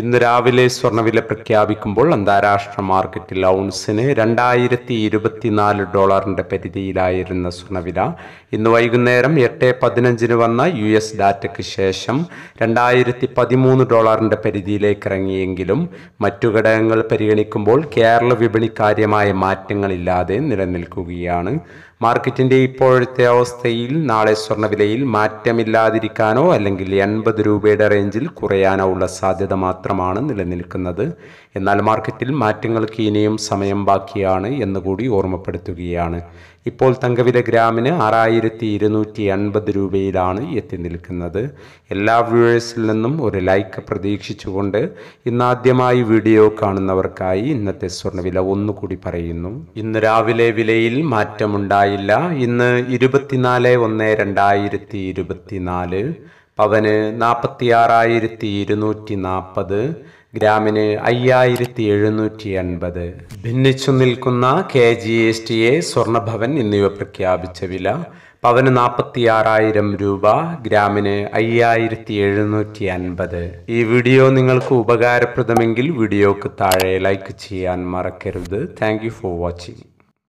ഇന്ന് രാവിലെ സ്വർണ്ണവില പ്രഖ്യാപിക്കുമ്പോൾ അന്താരാഷ്ട്ര മാർക്കറ്റിൽ ഔൺസിന് രണ്ടായിരത്തി ഇരുപത്തിനാല് ഡോളറിന്റെ പരിധിയിലായിരുന്ന സ്വർണ്ണവില ഇന്ന് വൈകുന്നേരം എട്ട് പതിനഞ്ചിന് വന്ന യു എസ് ഡാറ്റയ്ക്ക് ശേഷം രണ്ടായിരത്തി പതിമൂന്ന് ഡോളറിന്റെ പരിധിയിലേക്ക് ഇറങ്ങിയെങ്കിലും മറ്റു ഘടകങ്ങൾ പരിഗണിക്കുമ്പോൾ കേരള വിപണി കാര്യമായ മാറ്റങ്ങളില്ലാതെ നിലനിൽക്കുകയാണ് മാർക്കറ്റിന്റെ ഇപ്പോഴത്തെ അവസ്ഥയിൽ നാളെ സ്വർണ്ണവിലയിൽ മാറ്റമില്ലാതിരിക്കാനോ അല്ലെങ്കിൽ എൺപത് രൂപയുടെ റേഞ്ചിൽ കുറയാനോ ഉള്ള സാധ്യത മാത്രം മാത്രമാണ് നിലനിൽക്കുന്നത് എന്നാൽ മാർക്കറ്റിൽ മാറ്റങ്ങൾക്ക് ഇനിയും സമയം ബാക്കിയാണ് എന്നുകൂടി ഓർമ്മപ്പെടുത്തുകയാണ് ഇപ്പോൾ തങ്കവില ഗ്രാമിന് ആറായിരത്തി ഇരുന്നൂറ്റി അൻപത് രൂപയിലാണ് എത്തി നിൽക്കുന്നത് എല്ലാ വ്യൂവേഴ്സിൽ നിന്നും ഒരു ലൈക്ക് പ്രതീക്ഷിച്ചുകൊണ്ട് ഇന്നാദ്യമായി വീഡിയോ കാണുന്നവർക്കായി ഇന്നത്തെ സ്വർണ്ണവില ഒന്നുകൂടി പറയുന്നു ഇന്ന് രാവിലെ വിലയിൽ മാറ്റമുണ്ടായില്ല ഇന്ന് ഇരുപത്തിനാല് ഒന്ന് രണ്ടായിരത്തി ഇരുപത്തിനാല് അവന് ആറായിരത്തി ഇരുന്നൂറ്റി നാൽപ്പത് ഗ്രാമിന് അയ്യായിരത്തി എഴുന്നൂറ്റി എൺപത് ഭിന്നിച്ചു നിൽക്കുന്ന K G S T A Swarnabhavan എന്നിവ പ്രഖ്യാപിച്ച വില പവന് നാൽപ്പത്തി ആറായിരം രൂപ ഗ്രാമിന് അയ്യായിരത്തി എഴുന്നൂറ്റി അൻപത് ഈ വീഡിയോ നിങ്ങൾക്ക് ഉപകാരപ്രദമെങ്കിൽ വീഡിയോക്ക് താഴെ ലൈക്ക് ചെയ്യാൻ മറക്കരുത് താങ്ക് ഫോർ വാച്ചിങ്